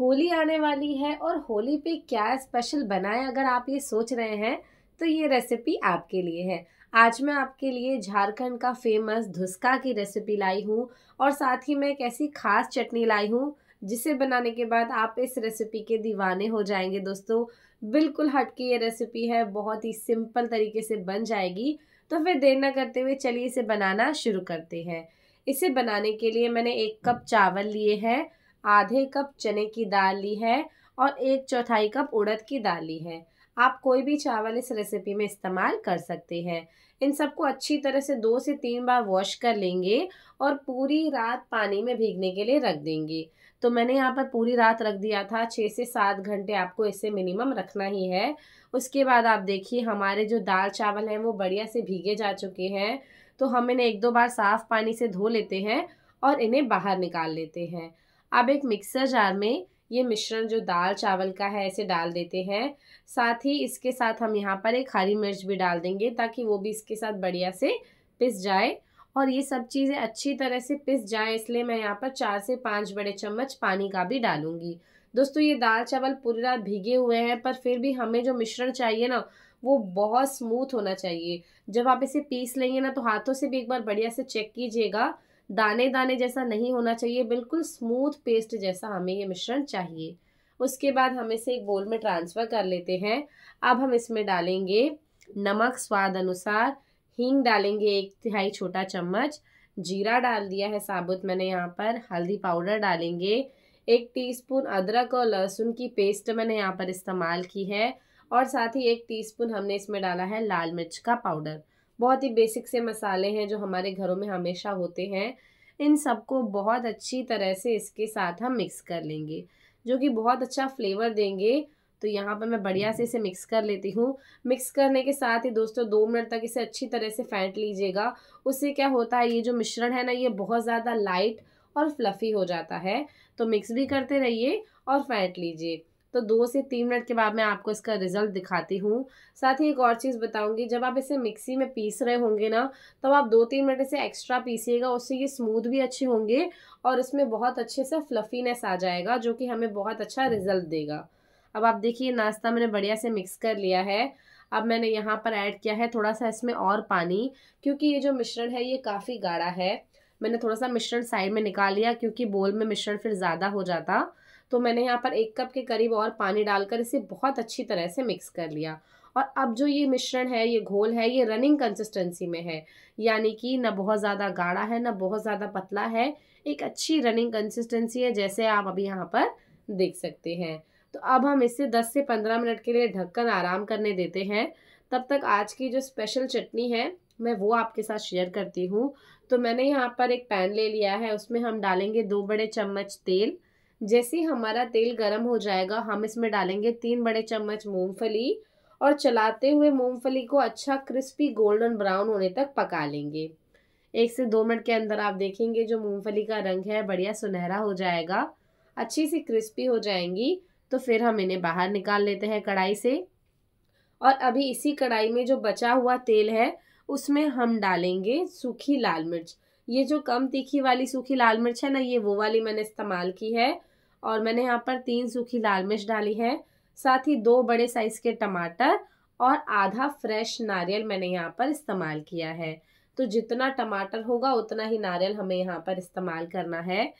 होली आने वाली है और होली पे क्या स्पेशल बनाएं अगर आप ये सोच रहे हैं तो ये रेसिपी आपके लिए है आज मैं आपके लिए झारखंड का फेमस धुसका की रेसिपी लाई हूँ और साथ ही मैं एक ऐसी ख़ास चटनी लाई हूँ जिसे बनाने के बाद आप इस रेसिपी के दीवाने हो जाएंगे दोस्तों बिल्कुल हटके ये रेसिपी है बहुत ही सिंपल तरीके से बन जाएगी तो फिर देर न करते हुए चलिए इसे बनाना शुरू करते हैं इसे बनाने के लिए मैंने एक कप चावल लिए हैं आधे कप चने की दाल ली है और एक चौथाई कप उड़द की दाल ली है आप कोई भी चावल इस रेसिपी में इस्तेमाल कर सकते हैं इन सबको अच्छी तरह से दो से तीन बार वॉश कर लेंगे और पूरी रात पानी में भीगने के लिए रख देंगे तो मैंने यहाँ पर पूरी रात रख दिया था छः से सात घंटे आपको इसे मिनिमम रखना ही है उसके बाद आप देखिए हमारे जो दाल चावल हैं वो बढ़िया से भीगे जा चुके हैं तो हम इन्हें एक दो बार साफ़ पानी से धो लेते हैं और इन्हें बाहर निकाल लेते हैं अब एक मिक्सर जार में ये मिश्रण जो दाल चावल का है ऐसे डाल देते हैं साथ ही इसके साथ हम यहाँ पर एक हरी मिर्च भी डाल देंगे ताकि वो भी इसके साथ बढ़िया से पिस जाए और ये सब चीज़ें अच्छी तरह से पिस जाए इसलिए मैं यहाँ पर चार से पाँच बड़े चम्मच पानी का भी डालूंगी दोस्तों ये दाल चावल पूरी रात भीगे हुए हैं पर फिर भी हमें जो मिश्रण चाहिए ना वो बहुत स्मूथ होना चाहिए जब आप इसे पीस लेंगे ना तो हाथों से भी एक बार बढ़िया से चेक कीजिएगा दाने दाने जैसा नहीं होना चाहिए बिल्कुल स्मूथ पेस्ट जैसा हमें ये मिश्रण चाहिए उसके बाद हम इसे एक बोल में ट्रांसफ़र कर लेते हैं अब हम इसमें डालेंगे नमक स्वाद अनुसार हींग डालेंगे एक तिहाई छोटा चम्मच जीरा डाल दिया है साबुत मैंने यहाँ पर हल्दी पाउडर डालेंगे एक टीस्पून अदरक और लहसुन की पेस्ट मैंने यहाँ पर इस्तेमाल की है और साथ ही एक टीस्पून हमने इसमें डाला है लाल मिर्च का पाउडर बहुत ही बेसिक से मसाले हैं जो हमारे घरों में हमेशा होते हैं इन सबको बहुत अच्छी तरह से इसके साथ हम मिक्स कर लेंगे जो कि बहुत अच्छा फ्लेवर देंगे तो यहाँ पर मैं बढ़िया से इसे मिक्स कर लेती हूँ मिक्स करने के साथ ही दोस्तों दो मिनट तक इसे अच्छी तरह से फेंट लीजिएगा उससे क्या होता है ये जो मिश्रण है ना ये बहुत ज़्यादा लाइट और फ्लफ़ी हो जाता है तो मिक्स भी करते रहिए और फेंट लीजिए तो दो से तीन मिनट के बाद मैं आपको इसका रिजल्ट दिखाती हूँ साथ ही एक और चीज़ बताऊँगी जब आप इसे मिक्सी में पीस रहे होंगे ना तो आप दो तीन मिनट इसे एक्स्ट्रा पीसीएगा उससे ये स्मूथ भी अच्छे होंगे और इसमें बहुत अच्छे से फ्लफीनेस आ जाएगा जो कि हमें बहुत अच्छा रिजल्ट देगा अब आप देखिए नाश्ता मैंने बढ़िया से मिक्स कर लिया है अब मैंने यहाँ पर ऐड किया है थोड़ा सा इसमें और पानी क्योंकि ये जो मिश्रण है ये काफ़ी गाढ़ा है मैंने थोड़ा सा मिश्रण साइड में निकाल लिया क्योंकि बोल में मिश्रण फिर ज़्यादा हो जाता तो मैंने यहाँ पर एक कप के करीब और पानी डालकर इसे बहुत अच्छी तरह से मिक्स कर लिया और अब जो ये मिश्रण है ये घोल है ये रनिंग कंसिस्टेंसी में है यानी कि ना बहुत ज़्यादा गाढ़ा है ना बहुत ज़्यादा पतला है एक अच्छी रनिंग कंसिस्टेंसी है जैसे आप अभी यहाँ पर देख सकते हैं तो अब हम इसे 10 से 15 मिनट के लिए ढककर आराम करने देते हैं तब तक आज की जो स्पेशल चटनी है मैं वो आपके साथ शेयर करती हूँ तो मैंने यहाँ पर एक पैन ले लिया है उसमें हम डालेंगे दो बड़े चम्मच तेल जैसे ही हमारा तेल गर्म हो जाएगा हम इसमें डालेंगे तीन बड़े चम्मच मूंगफली और चलाते हुए मूंगफली को अच्छा क्रिस्पी गोल्डन ब्राउन होने तक पका लेंगे एक से दो मिनट के अंदर आप देखेंगे जो मूंगफली का रंग है बढ़िया सुनहरा हो जाएगा अच्छी सी क्रिस्पी हो जाएंगी तो फिर हम इन्हें बाहर निकाल लेते हैं कढ़ाई से और अभी इसी कढ़ाई में जो बचा हुआ तेल है उसमें हम डालेंगे सूखी लाल मिर्च ये जो कम तीखी वाली सूखी लाल मिर्च है ना ये वो वाली मैंने इस्तेमाल की है और मैंने यहाँ पर तीन सूखी लाल मिर्च डाली है साथ ही दो बड़े साइज़ के टमाटर और आधा फ्रेश नारियल मैंने यहाँ पर इस्तेमाल किया है तो जितना टमाटर होगा उतना ही नारियल हमें यहाँ पर इस्तेमाल करना है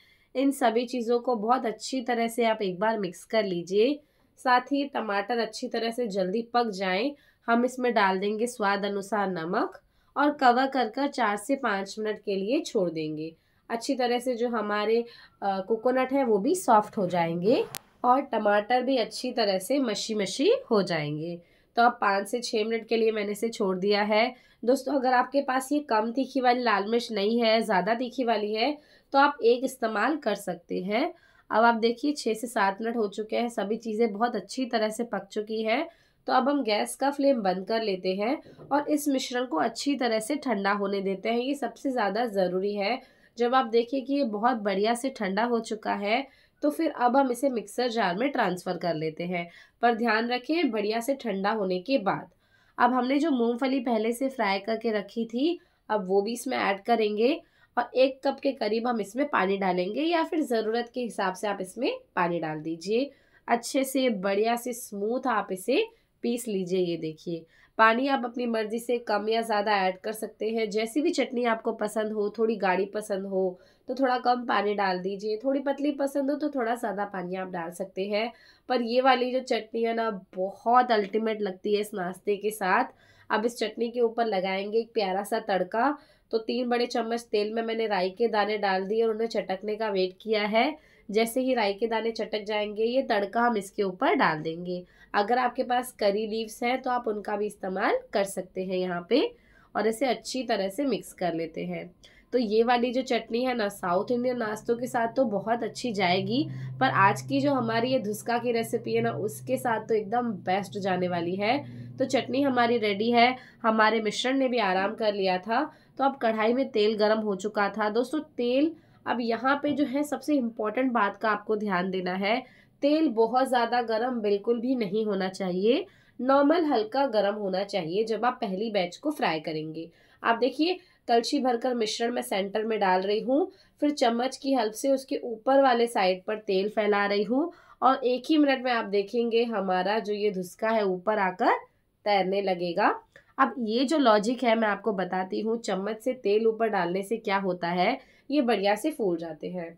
इन सभी चीज़ों को बहुत अच्छी तरह से आप एक बार मिक्स कर लीजिए साथ ही टमाटर अच्छी तरह से जल्दी पक जाएं हम इसमें डाल देंगे स्वाद अनुसार नमक और कवर कर कर चार से पाँच मिनट के लिए छोड़ देंगे अच्छी तरह से जो हमारे कोकोनट हैं वो भी सॉफ्ट हो जाएंगे और टमाटर भी अच्छी तरह से मशी मशी हो जाएंगे तो अब पाँच से छः मिनट के लिए मैंने इसे छोड़ दिया है दोस्तों अगर आपके पास ये कम तीखी वाली लाल मिर्च नहीं है ज़्यादा तीखी वाली है तो आप एक इस्तेमाल कर सकते हैं अब आप देखिए छः से सात मिनट हो चुके हैं सभी चीज़ें बहुत अच्छी तरह से पक चुकी हैं तो अब हम गैस का फ्लेम बंद कर लेते हैं और इस मिश्रण को अच्छी तरह से ठंडा होने देते हैं ये सबसे ज़्यादा ज़रूरी है जब आप देखिए कि ये बहुत बढ़िया से ठंडा हो चुका है तो फिर अब हम इसे मिक्सर जार में ट्रांसफ़र कर लेते हैं पर ध्यान रखें बढ़िया से ठंडा होने के बाद अब हमने जो मूंगफली पहले से फ्राई करके रखी थी अब वो भी इसमें ऐड करेंगे और एक कप के करीब हम इसमें पानी डालेंगे या फिर ज़रूरत के हिसाब से आप इसमें पानी डाल दीजिए अच्छे से बढ़िया से स्मूथ आप इसे पीस लीजिए ये देखिए पानी आप अपनी मर्ज़ी से कम या ज़्यादा ऐड कर सकते हैं जैसी भी चटनी आपको पसंद हो थोड़ी गाढ़ी पसंद हो तो थोड़ा कम पानी डाल दीजिए थोड़ी पतली पसंद हो तो थोड़ा ज़्यादा पानी आप डाल सकते हैं पर ये वाली जो चटनी है ना बहुत अल्टीमेट लगती है इस नाश्ते के साथ अब इस चटनी के ऊपर लगाएंगे एक प्यारा सा तड़का तो तीन बड़े चम्मच तेल में मैंने राई के दाने डाल दिए और उन्हें चटकने का वेट किया है जैसे ही राई के दाने चटक जाएंगे ये तड़का हम इसके ऊपर डाल देंगे अगर आपके पास करी लीव्स हैं तो आप उनका भी इस्तेमाल कर सकते हैं यहाँ पे और इसे अच्छी तरह से मिक्स कर लेते हैं तो ये वाली जो चटनी है ना साउथ इंडियन नाश्तों के साथ तो बहुत अच्छी जाएगी पर आज की जो हमारी ये धुसका की रेसिपी है ना उसके साथ तो एकदम बेस्ट जाने वाली है तो चटनी हमारी रेडी है हमारे मिश्रण ने भी आराम कर लिया था तो अब कढ़ाई में तेल गर्म हो चुका था दोस्तों तेल अब यहाँ पे जो है सबसे इम्पॉर्टेंट बात का आपको ध्यान देना है तेल बहुत ज़्यादा गर्म बिल्कुल भी नहीं होना चाहिए नॉर्मल हल्का गर्म होना चाहिए जब आप पहली बैच को फ्राई करेंगे आप देखिए कलछी भरकर मिश्रण में सेंटर में डाल रही हूँ फिर चम्मच की हेल्प से उसके ऊपर वाले साइड पर तेल फैला रही हूँ और एक ही मिनट में आप देखेंगे हमारा जो ये धुसका है ऊपर आकर तैरने लगेगा अब ये जो लॉजिक है मैं आपको बताती हूँ चम्मच से तेल ऊपर डालने से क्या होता है ये बढ़िया से फूल जाते हैं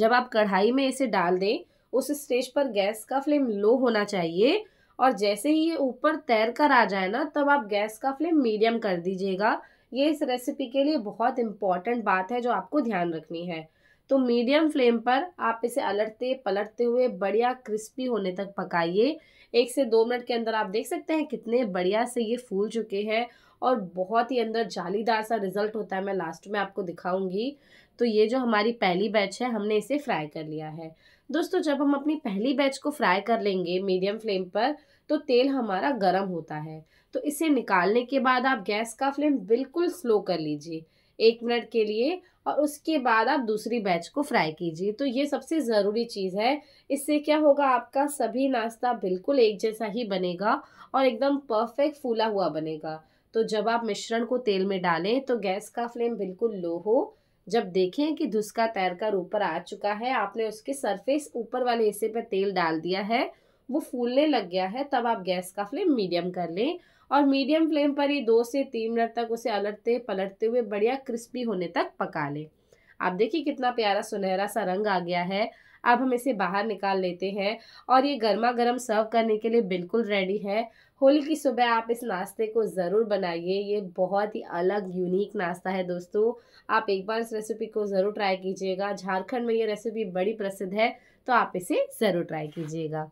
जब आप कढ़ाई में इसे डाल दें उस स्टेज पर गैस का फ्लेम लो होना चाहिए और जैसे ही ये ऊपर तैर कर आ जाए ना तब आप गैस का फ्लेम मीडियम कर दीजिएगा ये इस रेसिपी के लिए बहुत इम्पॉर्टेंट बात है जो आपको ध्यान रखनी है तो मीडियम फ्लेम पर आप इसे अलटते पलटते हुए बढ़िया क्रिस्पी होने तक पकाइए एक से दो मिनट के अंदर आप देख सकते हैं कितने बढ़िया से ये फूल चुके हैं और बहुत ही अंदर जालीदार सा रिजल्ट होता है मैं लास्ट में आपको दिखाऊंगी तो ये जो हमारी पहली बैच है हमने इसे फ्राई कर लिया है दोस्तों जब हम अपनी पहली बैच को फ्राई कर लेंगे मीडियम फ्लेम पर तो तेल हमारा गर्म होता है तो इसे निकालने के बाद आप गैस का फ्लेम बिल्कुल स्लो कर लीजिए एक मिनट के लिए और उसके बाद आप दूसरी बैच को फ्राई कीजिए तो ये सबसे ज़रूरी चीज़ है इससे क्या होगा आपका सभी नाश्ता बिल्कुल एक जैसा ही बनेगा और एकदम परफेक्ट फूला हुआ बनेगा तो जब आप मिश्रण को तेल में डालें तो गैस का फ्लेम बिल्कुल लो हो जब देखें कि धुसका तैरकर ऊपर आ चुका है आपने उसके सरफेस ऊपर वाले हिस्से पर तेल डाल दिया है वो फूलने लग गया है तब आप गैस का फ्लेम मीडियम कर लें और मीडियम फ्लेम पर ही दो से तीन मिनट तक उसे अलटते पलटते हुए बढ़िया क्रिस्पी होने तक पका लें आप देखिए कितना प्यारा सुनहरा सा रंग आ गया है अब हम इसे बाहर निकाल लेते हैं और ये गर्मा गर्म सर्व करने के लिए बिल्कुल रेडी है होली की सुबह आप इस नाश्ते को ज़रूर बनाइए ये बहुत ही अलग यूनिक नाश्ता है दोस्तों आप एक बार इस रेसिपी को ज़रूर ट्राई कीजिएगा झारखंड में ये रेसिपी बड़ी प्रसिद्ध है तो आप इसे ज़रूर ट्राई कीजिएगा